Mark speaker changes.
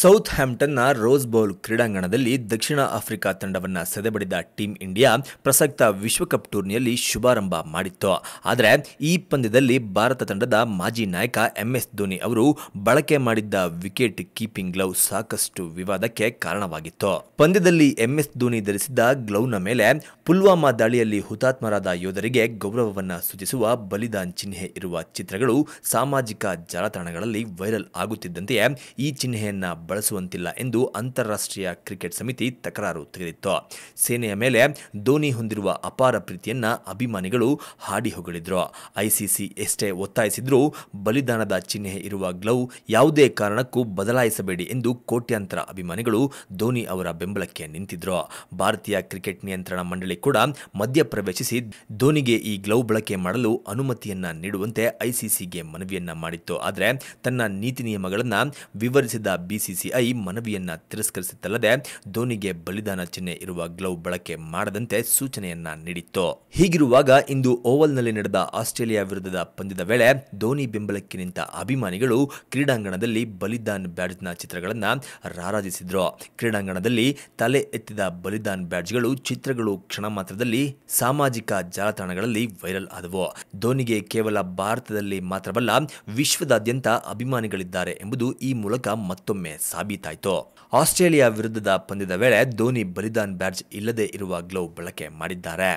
Speaker 1: south ಹ್ಯಾಂಪ್ಟನ್ನ rose bowl ಕ್ರೀಡಾಂಗಣದಲ್ಲಿ ದಕ್ಷಿಣ Africa ತಂಡವನ್ನು ಸದೆಬಡಿದ ಟೀಂ ಇಂಡಿಯಾ ಪ್ರಸಕ್ತ ವಿಶ್ವಕಪ್ ಟೂರ್ನಿಯಲ್ಲಿ ಶುಭಾರಂಭ ಮಾಡಿತ್ತು ಆದರೆ ಈ ಪಂದ್ಯದಲ್ಲಿ ಭಾರತ ತಂಡದ ಮಾಜಿ ನಾಯಕ ಎಂಎಸ್ ಧೋನಿ ಅವರು ಬಳಕೆ ಮಾಡಿದ್ದ ವಿಕೆಟ್ ಕೀಪಿಂಗ್ ಗ್ಲೌ ಸಾಕಷ್ಟು ವಿವಾದಕ್ಕೆ ಕಾರಣವಾಗಿತ್ತು ಪಂದ್ಯದಲ್ಲಿ ಎಂಎಸ್ ಧೋನಿ ಧರಿಸಿದ್ದ ಗ್ಲೌನ ಮೇಲೆ ಪುಲ್ವಾಮಾ ದಾಳಿಯಲ್ಲಿ ಹುತಾತ್ಮರಾದ ಯೋಧರಿಗೆ ಗೌರವವನ್ನು ಸೂಚಿಸುವ ಬಲಿದಾನ್ ಚಿಹ್ನೆ ಇರುವ ಚಿತ್ರಗಳು ಸಾಮಾಜಿಕ ಜಾಲತಾಣಗಳಲ್ಲಿ ವೈರಲ್ ಆಗುತ್ತಿದ್ದಂತೆಯೇ ಈ ಚಿಹ್ನೆಯನ್ನು ಬಳಸುವಂತಿಲ್ಲ ಎಂದು ಅಂತಾರಾಷ್ಟ್ರೀಯ ಕ್ರಿಕೆಟ್ ಸಮಿತಿ ತಕರಾರು ತೆಗೆದಿತ್ತು ಸೇನೆಯ ಮೇಲೆ ಧೋನಿ ಹೊಂದಿರುವ ಅಪಾರ ಪ್ರೀತಿಯನ್ನ ಅಭಿಮಾನಿಗಳು ಹಾಡಿ ಹೊಗಳಿದ್ರು ಐಸಿಸಿ ಎಷ್ಟೇ ಒತ್ತಾಯಿಸಿದ್ರೂ ಬಲಿದಾನದ ಚಿಹ್ನೆ ಇರುವ ಗ್ಲೌ ಯಾವುದೇ ಕಾರಣಕ್ಕೂ ಬದಲಾಯಿಸಬೇಡಿ ಎಂದು ಕೋಟ್ಯಾಂತರ ಅಭಿಮಾನಿಗಳು ಧೋನಿ ಅವರ ಬೆಂಬಲಕ್ಕೆ ನಿಂತಿದ್ರು ಭಾರತೀಯ ಕ್ರಿಕೆಟ್ ನಿಯಂತ್ರಣ ಮಂಡಳಿ ಕೂಡ ಮಧ್ಯಪ್ರವೇಶಿಸಿ ಧೋನಿಗೆ ಈ ಗ್ಲೌ ಬಳಕೆ ಮಾಡಲು ಅನುಮತಿಯನ್ನ ನೀಡುವಂತೆ ಐಸಿಸಿಗೆ ಮನವಿಯನ್ನ ಮಾಡಿತ್ತು ಆದರೆ ತನ್ನ ನೀತಿ ನಿಯಮಗಳನ್ನು ವಿವರಿಸಿದ ಬಿ ಬಿಸಿಸಿಐ ಮನವಿಯನ್ನು ತಿರಸ್ಕರಿಸಿತ್ತಲ್ಲದೆ ಧೋನಿಗೆ ಬಲಿದಾನ ಚಿಹ್ನೆ ಇರುವ ಗ್ಲೌ ಬಳಕೆ ಮಾಡದಂತೆ ಸೂಚನೆಯನ್ನ ನೀಡಿತ್ತು ಹೀಗಿರುವಾಗ ಇಂದು ಓವಲ್ನಲ್ಲಿ ನಡೆದ ಆಸ್ಟ್ರೇಲಿಯಾ ವಿರುದ್ಧದ ಪಂದ್ಯದ ವೇಳೆ ಧೋನಿ ಬೆಂಬಲಕ್ಕೆ ನಿಂತ ಅಭಿಮಾನಿಗಳು ಕ್ರೀಡಾಂಗಣದಲ್ಲಿ ಬಲಿದಾನ್ ಬ್ಯಾಡ್ಜ್ನ ಚಿತ್ರಗಳನ್ನು ರಾರಾಜಿಸಿದ್ರು ಕ್ರೀಡಾಂಗಣದಲ್ಲಿ ತಲೆ ಎತ್ತಿದ ಬಲಿದಾನ್ ಬ್ಯಾಡ್ಜ್ಗಳು ಚಿತ್ರಗಳು ಕ್ಷಣ ಮಾತ್ರದಲ್ಲಿ ಸಾಮಾಜಿಕ ಜಾಲತಾಣಗಳಲ್ಲಿ ವೈರಲ್ ಆದವು ಧೋನಿಗೆ ಕೇವಲ ಭಾರತದಲ್ಲಿ ಮಾತ್ರವಲ್ಲ ವಿಶ್ವದಾದ್ಯಂತ ಅಭಿಮಾನಿಗಳಿದ್ದಾರೆ ಎಂಬುದು ಈ ಮೂಲಕ ಮತ್ತೊಮ್ಮೆ ಸಾಬೀತಾಯಿತು ಆಸ್ಟ್ರೇಲಿಯಾ ವಿರುದ್ಧದ ಪಂದ್ಯದ ವೇಳೆ ಧೋನಿ ಬಲಿದಾನ್ ಬ್ಯಾಡ್ಜ್ ಇಲ್ಲದೆ ಇರುವ ಗ್ಲೌ ಬಳಕೆ ಮಾಡಿದ್ದಾರೆ